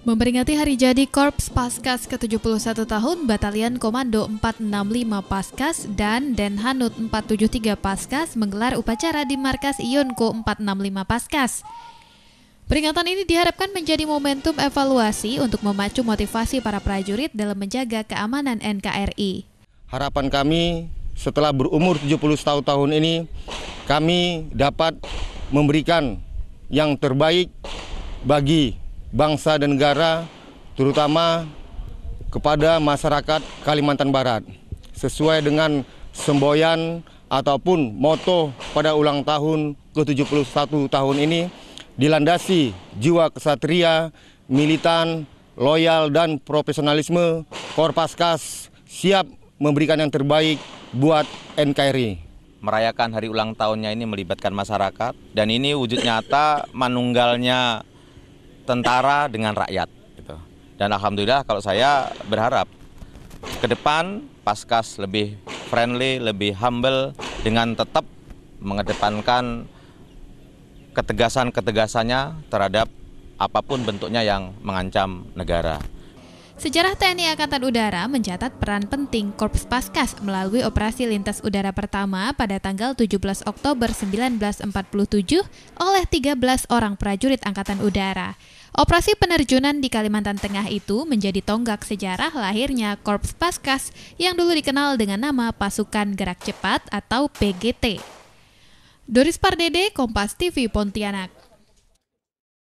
Memperingati hari jadi Korps Paskas ke-71 tahun, Batalion Komando 465 Paskas dan Denhanut 473 Paskas menggelar upacara di markas Ionko 465 Paskas. Peringatan ini diharapkan menjadi momentum evaluasi untuk memacu motivasi para prajurit dalam menjaga keamanan NKRI. Harapan kami setelah berumur 71 tahun ini, kami dapat memberikan yang terbaik bagi bangsa dan negara, terutama kepada masyarakat Kalimantan Barat. Sesuai dengan semboyan ataupun moto pada ulang tahun ke-71 tahun ini, dilandasi jiwa kesatria, militan, loyal, dan profesionalisme, Korpaskas siap memberikan yang terbaik buat NKRI merayakan hari ulang tahunnya ini melibatkan masyarakat dan ini wujud nyata manunggalnya tentara dengan rakyat. Gitu. Dan alhamdulillah kalau saya berharap ke depan Paskas lebih friendly, lebih humble dengan tetap mengedepankan ketegasan-ketegasannya terhadap apapun bentuknya yang mengancam negara. Sejarah TNI Angkatan Udara mencatat peran penting Korps Paskas melalui operasi lintas udara pertama pada tanggal 17 Oktober 1947 oleh 13 orang prajurit Angkatan Udara. Operasi penerjunan di Kalimantan Tengah itu menjadi tonggak sejarah lahirnya Korps Paskas yang dulu dikenal dengan nama Pasukan Gerak Cepat atau PGT. Doris Pardede, Kompas TV Pontianak.